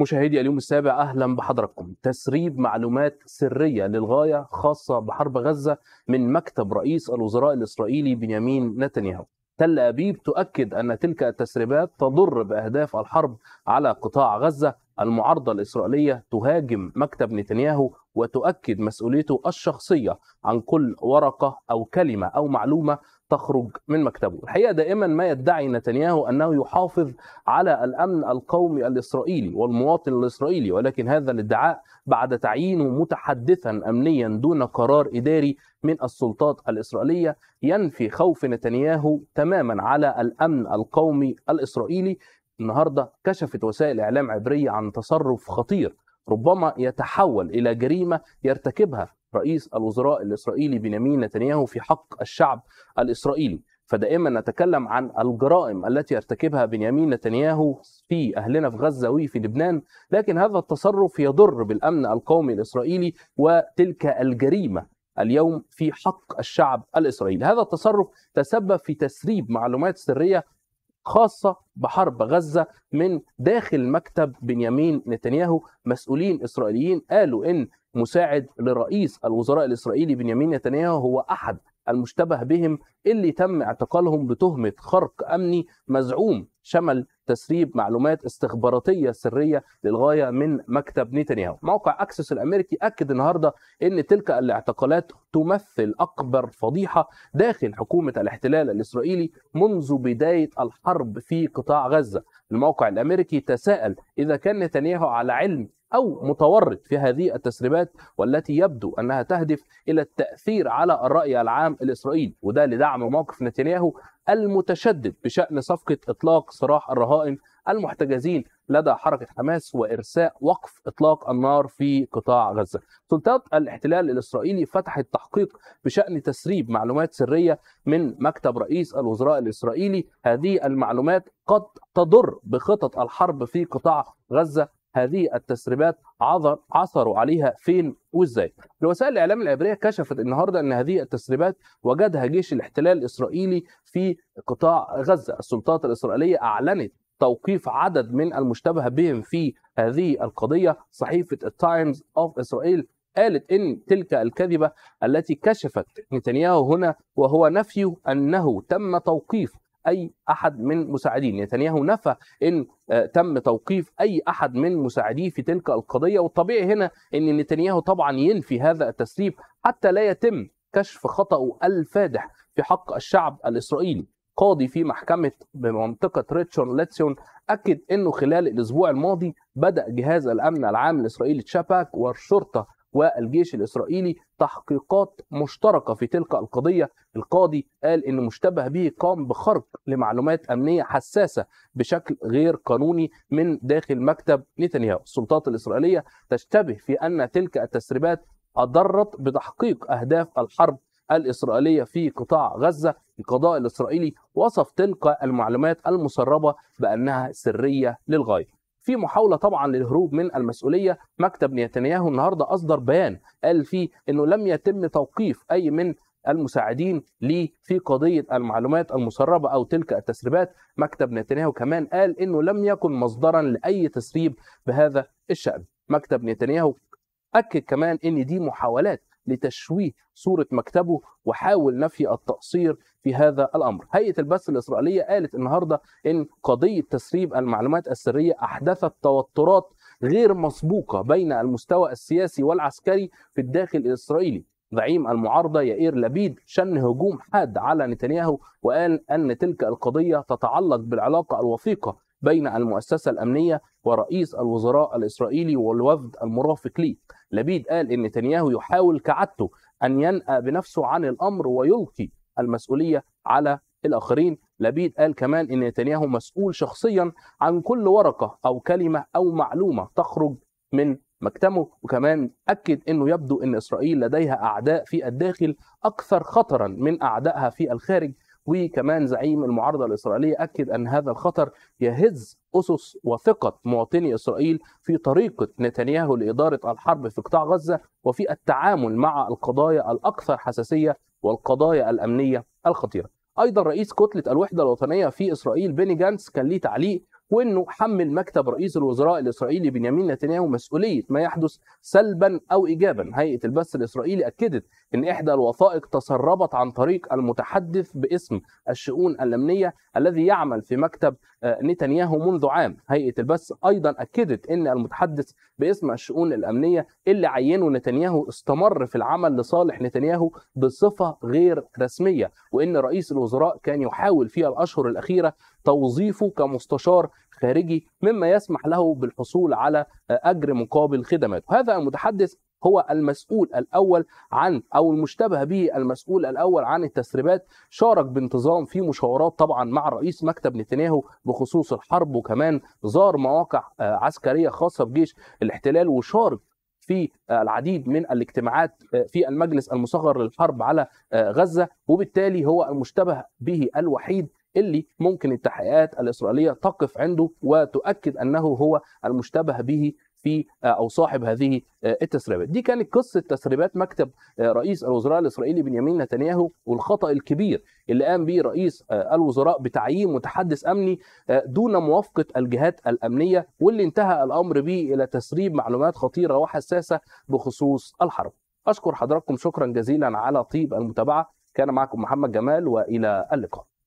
مشاهدي اليوم السابع اهلا بحضراتكم تسريب معلومات سريه للغايه خاصه بحرب غزه من مكتب رئيس الوزراء الاسرائيلي بنيامين نتنياهو تل ابيب تؤكد ان تلك التسريبات تضر باهداف الحرب على قطاع غزه المعارضة الإسرائيلية تهاجم مكتب نتنياهو وتؤكد مسؤوليته الشخصية عن كل ورقة أو كلمة أو معلومة تخرج من مكتبه الحقيقة دائما ما يدعي نتنياهو أنه يحافظ على الأمن القومي الإسرائيلي والمواطن الإسرائيلي ولكن هذا الادعاء بعد تعيينه متحدثا أمنيا دون قرار إداري من السلطات الإسرائيلية ينفي خوف نتنياهو تماما على الأمن القومي الإسرائيلي النهارده كشفت وسائل اعلام عبريه عن تصرف خطير ربما يتحول الى جريمه يرتكبها رئيس الوزراء الاسرائيلي بنيامين نتنياهو في حق الشعب الاسرائيلي فدائما نتكلم عن الجرائم التي يرتكبها بنيامين نتنياهو في اهلنا في غزه وفي لبنان لكن هذا التصرف يضر بالامن القومي الاسرائيلي وتلك الجريمه اليوم في حق الشعب الاسرائيلي هذا التصرف تسبب في تسريب معلومات سريه خاصة بحرب غزة من داخل مكتب بنيامين نتنياهو مسؤولين إسرائيليين قالوا إن مساعد لرئيس الوزراء الإسرائيلي بنيامين نتنياهو هو أحد المشتبه بهم اللي تم اعتقالهم بتهمة خرق أمني مزعوم شمل تسريب معلومات استخباراتيه سريه للغايه من مكتب نتنياهو موقع اكسس الامريكي اكد النهارده ان تلك الاعتقالات تمثل اكبر فضيحه داخل حكومه الاحتلال الاسرائيلي منذ بدايه الحرب في قطاع غزه الموقع الامريكي تساءل اذا كان نتنياهو على علم أو متورط في هذه التسريبات والتي يبدو أنها تهدف إلى التأثير على الرأي العام الإسرائيلي وده لدعم موقف نتنياهو المتشدد بشأن صفقة إطلاق سراح الرهائن المحتجزين لدى حركة حماس وإرساء وقف إطلاق النار في قطاع غزة سلطات الاحتلال الإسرائيلي فتحت تحقيق بشأن تسريب معلومات سرية من مكتب رئيس الوزراء الإسرائيلي هذه المعلومات قد تضر بخطط الحرب في قطاع غزة هذه التسريبات عثر عثروا عليها فين وازاي الوسائل الاعلام العبريه كشفت النهارده ان هذه التسريبات وجدها جيش الاحتلال الاسرائيلي في قطاع غزه السلطات الاسرائيليه اعلنت توقيف عدد من المشتبه بهم في هذه القضيه صحيفه التايمز اوف اسرائيل قالت ان تلك الكذبه التي كشفت نتنياهو هنا وهو نفي انه تم توقيف اي احد من مساعديه نتنياهو نفى ان آه، تم توقيف اي احد من مساعديه في تلك القضيه والطبيعي هنا ان نتنياهو طبعا ينفي هذا التسريب حتى لا يتم كشف خطأه الفادح في حق الشعب الإسرائيلي قاضي في محكمة بمنطقة ريتشون ليتسون أكد أنه خلال الأسبوع الماضي بدأ جهاز الأمن العام الإسرائيلي تشاباك والشرطة والجيش الإسرائيلي تحقيقات مشتركة في تلك القضية القاضي قال إن مشتبه به قام بخرق لمعلومات أمنية حساسة بشكل غير قانوني من داخل مكتب نتنياهو السلطات الإسرائيلية تشتبه في أن تلك التسريبات أضرت بتحقيق أهداف الحرب الإسرائيلية في قطاع غزة القضاء الإسرائيلي وصف تلك المعلومات المسربة بأنها سرية للغاية في محاوله طبعا للهروب من المسؤوليه مكتب نتنياهو النهارده اصدر بيان قال فيه انه لم يتم توقيف اي من المساعدين ليه في قضية المعلومات المسربة أو تلك التسريبات مكتب نتنياهو كمان قال أنه لم يكن مصدرا لأي تسريب بهذا الشأن مكتب نتنياهو أكد كمان أن دي محاولات لتشويه صورة مكتبه وحاول نفي التقصير في هذا الأمر هيئة البث الإسرائيلية قالت النهاردة إن قضية تسريب المعلومات السرية أحدثت توترات غير مسبوقة بين المستوى السياسي والعسكري في الداخل الإسرائيلي زعيم المعارضة يائير لبيد شن هجوم حاد على نتنياهو وقال أن تلك القضية تتعلق بالعلاقة الوثيقة بين المؤسسة الأمنية ورئيس الوزراء الإسرائيلي والوفد المرافق ليه لبيد قال إن نتنياهو يحاول كعادته أن ينأى بنفسه عن الأمر ويلقي المسؤولية على الآخرين لبيد قال كمان إن نتنياهو مسؤول شخصيا عن كل ورقة أو كلمة أو معلومة تخرج من مكتمه وكمان أكد أنه يبدو أن إسرائيل لديها أعداء في الداخل أكثر خطرا من أعدائها في الخارج وكمان زعيم المعارضه الاسرائيليه اكد ان هذا الخطر يهز اسس وثقه مواطني اسرائيل في طريقه نتنياهو لاداره الحرب في قطاع غزه وفي التعامل مع القضايا الاكثر حساسيه والقضايا الامنيه الخطيره. ايضا رئيس كتله الوحده الوطنيه في اسرائيل بيني جانس كان ليه تعليق وانه حمل مكتب رئيس الوزراء الاسرائيلي بنيامين نتنياهو مسؤوليه ما يحدث سلبا او ايجابا هيئه البث الاسرائيلي اكدت ان احدى الوثائق تسربت عن طريق المتحدث باسم الشؤون الامنيه الذي يعمل في مكتب آه، نتنياهو منذ عام هيئه البث ايضا اكدت ان المتحدث باسم الشؤون الامنيه اللي عينه نتنياهو استمر في العمل لصالح نتنياهو بصفه غير رسميه وان رئيس الوزراء كان يحاول في الاشهر الاخيره توظيفه كمستشار خارجي مما يسمح له بالحصول على اجر مقابل خدماته هذا المتحدث هو المسؤول الاول عن او المشتبه به المسؤول الاول عن التسريبات شارك بانتظام في مشاورات طبعا مع رئيس مكتب نتنياهو بخصوص الحرب وكمان زار مواقع عسكريه خاصه بجيش الاحتلال وشارك في العديد من الاجتماعات في المجلس المصغر للحرب على غزه وبالتالي هو المشتبه به الوحيد اللي ممكن التحقيقات الإسرائيلية تقف عنده وتؤكد أنه هو المشتبه به في آه، او صاحب هذه آه، التسريبات دي كانت قصه تسريبات مكتب آه، رئيس الوزراء الاسرائيلي بنيامين نتنياهو والخطا الكبير اللي قام به رئيس الوزراء بتعيين متحدث امني دون موافقه الجهات الامنيه واللي انتهى الامر به الى تسريب معلومات خطيره وحساسه بخصوص الحرب اشكر حضراتكم شكرا جزيلا على طيب المتابعه كان معكم محمد جمال والى اللقاء